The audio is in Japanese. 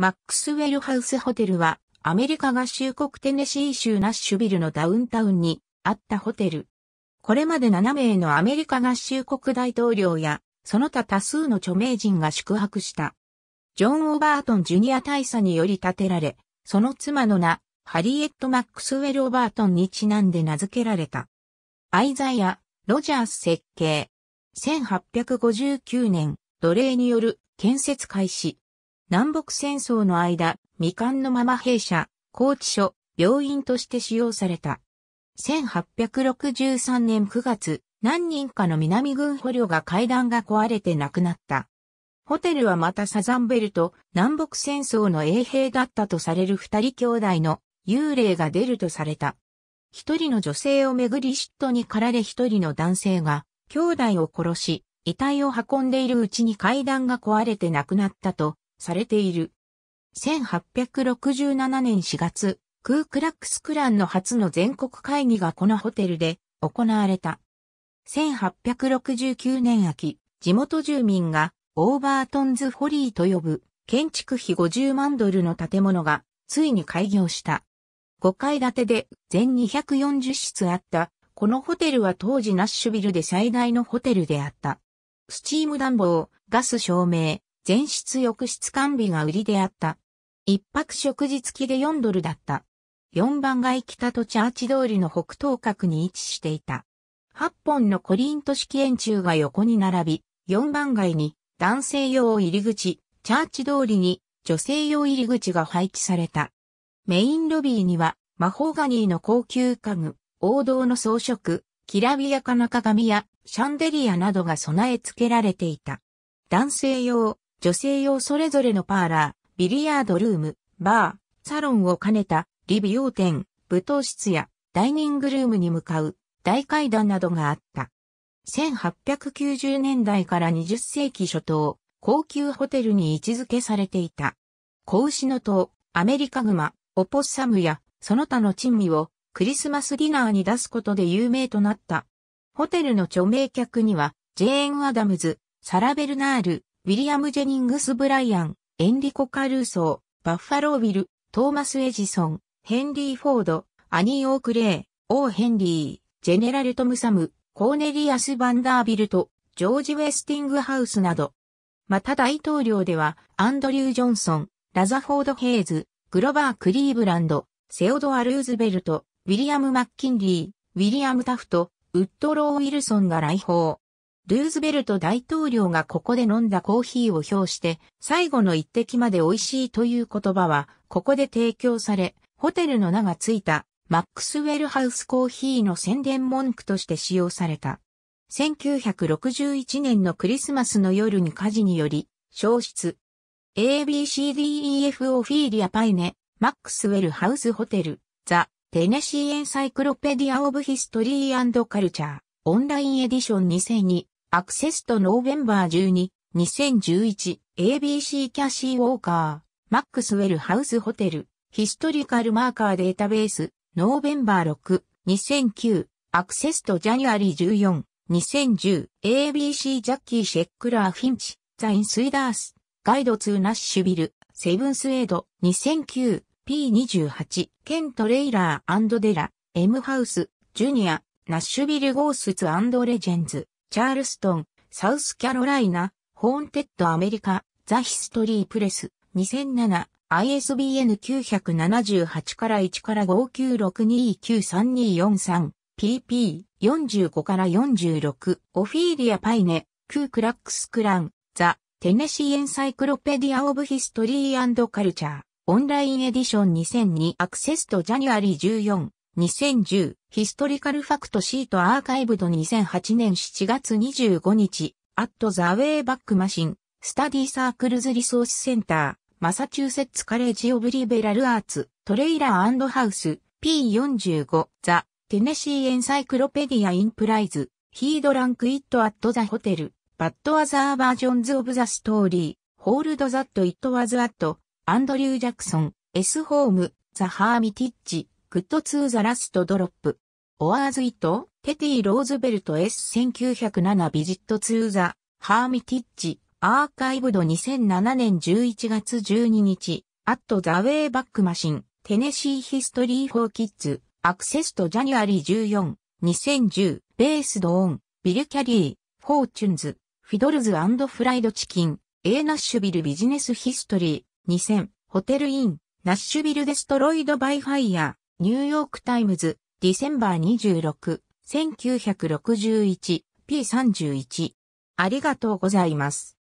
マックスウェルハウスホテルは、アメリカ合衆国テネシー州ナッシュビルのダウンタウンにあったホテル。これまで7名のアメリカ合衆国大統領や、その他多数の著名人が宿泊した。ジョン・オバートン・ジュニア大佐により建てられ、その妻の名、ハリエット・マックスウェル・オバートンにちなんで名付けられた。アイザイア・ロジャース設計。1859年、奴隷による建設開始。南北戦争の間、未完のまま兵舎、拘置所、病院として使用された。1863年9月、何人かの南軍捕虜が階段が壊れて亡くなった。ホテルはまたサザンベルと南北戦争の衛兵だったとされる二人兄弟の幽霊が出るとされた。一人の女性をめぐり嫉妬に駆られ一人の男性が兄弟を殺し、遺体を運んでいるうちに階段が壊れて亡くなったとされている。1867年4月、クークラックスクランの初の全国会議がこのホテルで行われた。1869年秋、地元住民がオーバートンズ・フォリーと呼ぶ建築費50万ドルの建物がついに開業した。5階建てで全240室あったこのホテルは当時ナッシュビルで最大のホテルであった。スチーム暖房、ガス照明、全室浴室完備が売りであった。一泊食事付きで4ドルだった。4番街北とチャーチ通りの北東角に位置していた。8本のコリント式円柱が横に並び、4番街に男性用入り口、チャーチ通りに女性用入り口が配置された。メインロビーには、マホーガニーの高級家具、王道の装飾、きらびやかな鏡やシャンデリアなどが備え付けられていた。男性用、女性用それぞれのパーラー、ビリヤードルーム、バー、サロンを兼ねた、オーテ店、舞踏室や、ダイニングルームに向かう、大階段などがあった。1890年代から20世紀初頭、高級ホテルに位置づけされていた。子牛の塔、アメリカグマ、オポッサムや、その他の珍味を、クリスマスディナーに出すことで有名となった。ホテルの著名客には、ジェーン・アダムズ、サラ・ベルナール、ウィリアム・ジェニングス・ブライアン、エンリコ・カルーソー、バッファロー・ウィル、トーマス・エジソン、ヘンリー・フォード、アニー・オークレイ、オー・ヘンリー、ジェネラル・トム・サム、コーネリアス・バンダービルト、ジョージ・ウェスティングハウスなど。また大統領では、アンドリュー・ジョンソン、ラザフォード・ヘイズ、グロバー・クリーブランド、セオドア・ルーズベルト、ウィリアム・マッキンリー、ウィリアム・タフト、ウッドロー・ウィルソンが来訪。ルーズベルト大統領がここで飲んだコーヒーを表して、最後の一滴まで美味しいという言葉は、ここで提供され、ホテルの名がついた、マックスウェルハウスコーヒーの宣伝文句として使用された。1961年のクリスマスの夜に火事により、消失。ABCDEF オフィーリアパイネ、マックスウェルハウスホテル、ザ・テネシーエンサイクロペディア・オブ・ヒストリー・カルチャー。オンラインエディション2002アクセスとノーベンバー12、2011、ABC キャシー・ウォーカー、マックスウェル・ハウス・ホテル、ヒストリカル・マーカー・データベース、ノーベンバー6、2009、アクセスとジャニュアリー14、2010、ABC ジャッキー・シェックラー・フィンチ、ザ・イン・スイダース、ガイドツーナッシュビル、セブンスエイド、2009、P28、ケント・レイラーデラ、M ハウス、ジュニア、ナッシュビル・ゴースツレジェンズ、チャールストン、サウスキャロライナ、ホーンテッドアメリカ、ザ・ヒストリー・プレス、2007、ISBN 978から1から59629324 pp 45から46オフィーリア・パイネ、クークラックス・クラン、ザ・テネシー・エンサイクロペディア・オブ・ヒストリー・カルチャー、オンラインエディション2002アクセスト・ジャニュアリー14 2010ヒストリカルファクトシートアーカイブド2008年7月25日アットザウェイバックマシンスタディサークルズリソースセンターマサチューセッツカレッジオブリベラルアーツトレイラーハウス P45 ザテネシーエンサイクロペディアインプライズヒードランクイットアットザホテルバッドアザーバージョンズオブザストーリーホールドザットイットワズアットアンドリュー・ジャクソン S ホームザ・ハーミティッチグッドツーザラストドロップ。オアーズイト、テティ・ローズベルト S1907 ビジットツーザ、ハーミティッチ、アーカイブド2007年11月12日、アット・ザ・ウェイ・バック・マシン、テネシー・ヒストリー・フォー・キッズ、アクセスとジャニュアリー14、2010、ベースド・オン、ビル・キャリー、フォーチュンズ、フィドルズフライドチキン、A ナッシュビルビジネスヒストリー、2000、ホテルイン、ナッシュビルデストロイドバイファイヤニューヨークタイムズ、ディセンバー26、1961、P31。ありがとうございます。